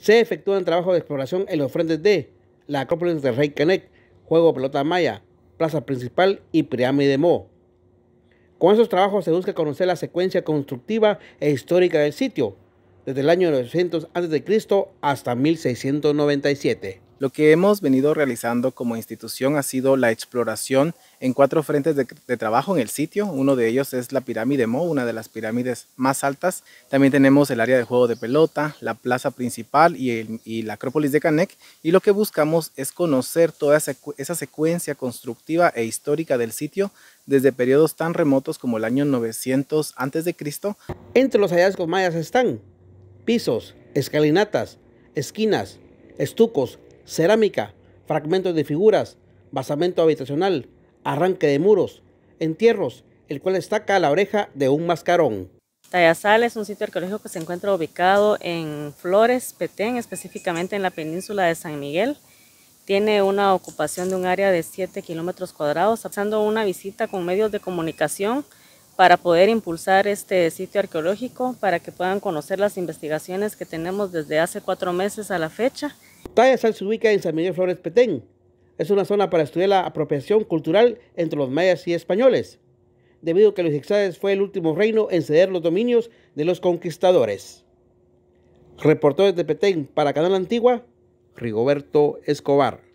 Se efectúan trabajos de exploración en los frentes de la Acrópolis de Rey Juego Pelota Maya, Plaza Principal y Pirámide Mo. Con esos trabajos se busca conocer la secuencia constructiva e histórica del sitio, desde el año 900 a.C. hasta 1697. Lo que hemos venido realizando como institución ha sido la exploración en cuatro frentes de, trabajo en el sitio. Uno de ellos es la pirámide Mo, una de las pirámides más altas. También tenemos el área de juego de pelota, la plaza principal y, la Acrópolis de Canek. Y lo que buscamos es conocer toda esa, esa secuencia constructiva e histórica del sitio desde periodos tan remotos como el año 900 a.C. Entre los hallazgos mayas están pisos, escalinatas, esquinas, estucos, cerámica, fragmentos de figuras, basamento habitacional, arranque de muros, entierros, el cual destaca la oreja de un mascarón. Tayasal es un sitio arqueológico que se encuentra ubicado en Flores, Petén, específicamente en la península de San Miguel. Tiene una ocupación de un área de 7 kilómetros cuadrados, haciendo una visita con medios de comunicación para poder impulsar este sitio arqueológico, para que puedan conocer las investigaciones que tenemos desde hace cuatro meses a la fecha Tayasal se ubica en San Miguel Flores Petén. Es una zona para estudiar la apropiación cultural entre los mayas y españoles, debido a que los Ixades fue el último reino en ceder los dominios de los conquistadores. Reportó de Petén para Canal Antigua, Rigoberto Escobar.